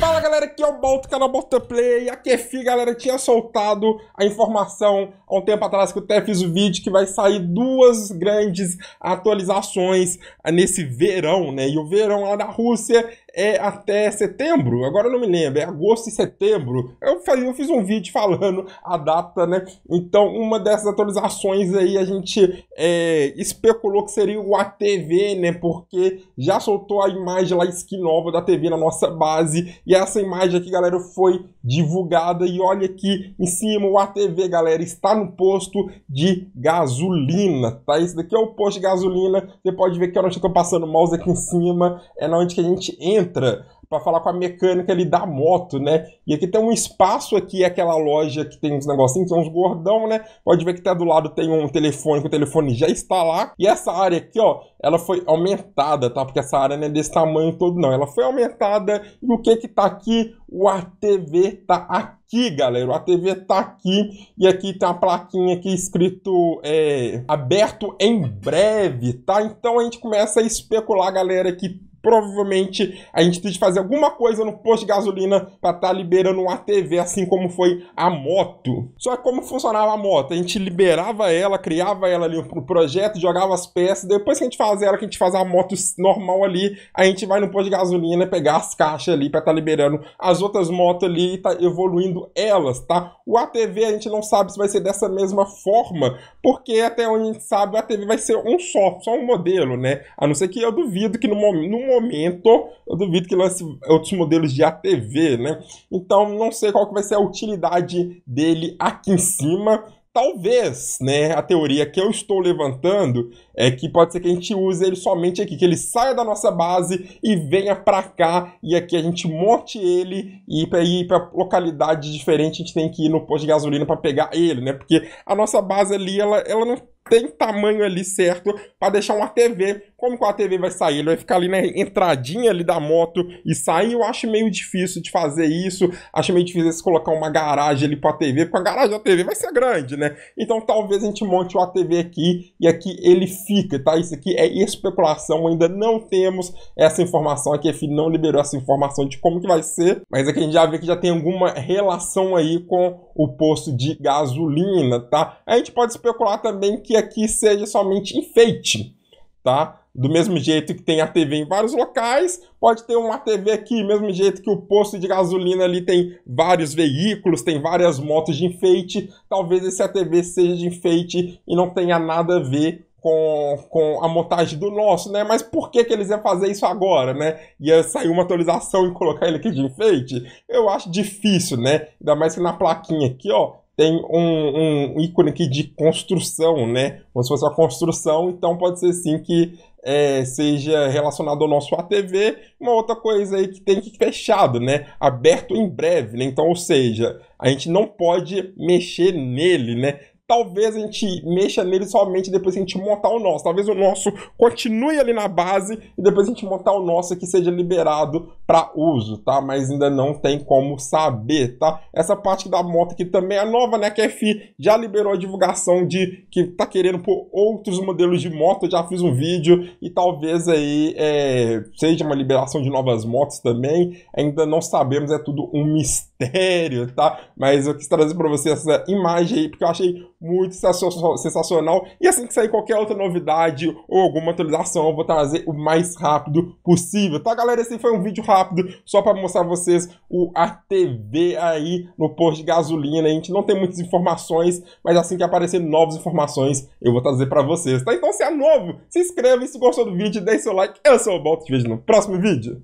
Fala galera, aqui é o Balto, canal Play. A Kefi, é galera, tinha soltado a informação há um tempo atrás que eu até fiz o vídeo que vai sair duas grandes atualizações nesse verão, né? E o verão lá da Rússia é até setembro, agora eu não me lembro, é agosto e setembro. Eu, faz, eu fiz um vídeo falando a data, né? Então, uma dessas atualizações aí a gente é, especulou que seria o ATV, né? Porque já soltou a imagem lá, skin nova da TV na nossa base. E essa imagem aqui, galera, foi divulgada. E olha aqui em cima, o ATV, galera, está no posto de gasolina, tá? Esse daqui é o posto de gasolina. Você pode ver que eu não estou passando o mouse aqui em cima. É na onde que a gente entra entra para falar com a mecânica ali da moto, né? E aqui tem um espaço aqui, é aquela loja que tem uns negocinhos, são uns gordão, né? Pode ver que até tá do lado tem um telefone, que o telefone já está lá. E essa área aqui, ó, ela foi aumentada, tá? Porque essa área não é desse tamanho todo, não. Ela foi aumentada. E o que que tá aqui? O ATV tá aqui, galera. O ATV tá aqui. E aqui tem uma plaquinha aqui escrito é, aberto em breve, tá? Então a gente começa a especular, galera, que provavelmente a gente tem que fazer alguma coisa no posto de gasolina para estar tá liberando um ATV, assim como foi a moto. Só que como funcionava a moto? A gente liberava ela, criava ela ali pro projeto, jogava as peças, depois que a gente faz ela, que a gente faz a moto normal ali, a gente vai no posto de gasolina pegar as caixas ali para estar tá liberando as outras motos ali e tá evoluindo elas, tá? O ATV a gente não sabe se vai ser dessa mesma forma, porque até onde a gente sabe o ATV vai ser um só, só um modelo, né? A não ser que eu duvido que no momento momento, eu duvido que lance outros modelos de ATV, né? Então, não sei qual que vai ser a utilidade dele aqui em cima. Talvez, né, a teoria que eu estou levantando é que pode ser que a gente use ele somente aqui, que ele saia da nossa base e venha para cá e aqui a gente monte ele e para ir para localidade diferente a gente tem que ir no posto de gasolina para pegar ele, né? Porque a nossa base ali ela, ela não tem tamanho ali certo para deixar uma TV. Como que a TV vai sair? Ele vai ficar ali na entradinha ali da moto e sair. Eu acho meio difícil de fazer isso. Acho meio difícil de colocar uma garagem ali para a TV, porque a garagem da TV vai ser grande, né? Então talvez a gente monte o ATV aqui e aqui ele fica, tá? Isso aqui é especulação, ainda não temos essa informação aqui. A FI não liberou essa informação de como que vai ser, mas aqui a gente já vê que já tem alguma relação aí com o posto de gasolina, tá? A gente pode especular também que que aqui seja somente enfeite, tá? Do mesmo jeito que tem a TV em vários locais, pode ter uma TV aqui, mesmo jeito que o posto de gasolina ali tem vários veículos, tem várias motos de enfeite, talvez essa TV seja de enfeite e não tenha nada a ver com, com a montagem do nosso, né? Mas por que, que eles iam fazer isso agora, né? Ia sair uma atualização e colocar ele aqui de enfeite? Eu acho difícil, né? Ainda mais que na plaquinha aqui, ó, tem um, um ícone aqui de construção, né? Como se fosse uma construção, então pode ser sim que é, seja relacionado ao nosso ATV, uma outra coisa aí que tem que fechado, né? Aberto em breve, né? Então, ou seja, a gente não pode mexer nele, né? talvez a gente mexa nele somente depois que a gente montar o nosso. Talvez o nosso continue ali na base e depois a gente montar o nosso que seja liberado para uso, tá? Mas ainda não tem como saber, tá? Essa parte da moto aqui também é nova, né? Que a FI já liberou a divulgação de que tá querendo por outros modelos de moto. Eu já fiz um vídeo e talvez aí é, seja uma liberação de novas motos também. Ainda não sabemos, é tudo um mistério, tá? Mas eu quis trazer para você essa imagem aí porque eu achei muito sensacional. E assim que sair qualquer outra novidade ou alguma atualização, eu vou trazer o mais rápido possível, tá, galera? Esse foi um vídeo rápido só para mostrar a vocês o ATV aí no posto de gasolina. A gente não tem muitas informações, mas assim que aparecer novas informações, eu vou trazer para vocês, tá? Então, se é novo, se inscreva e se gostou do vídeo, deixe seu like. Eu sou o Bolt te vejo no próximo vídeo.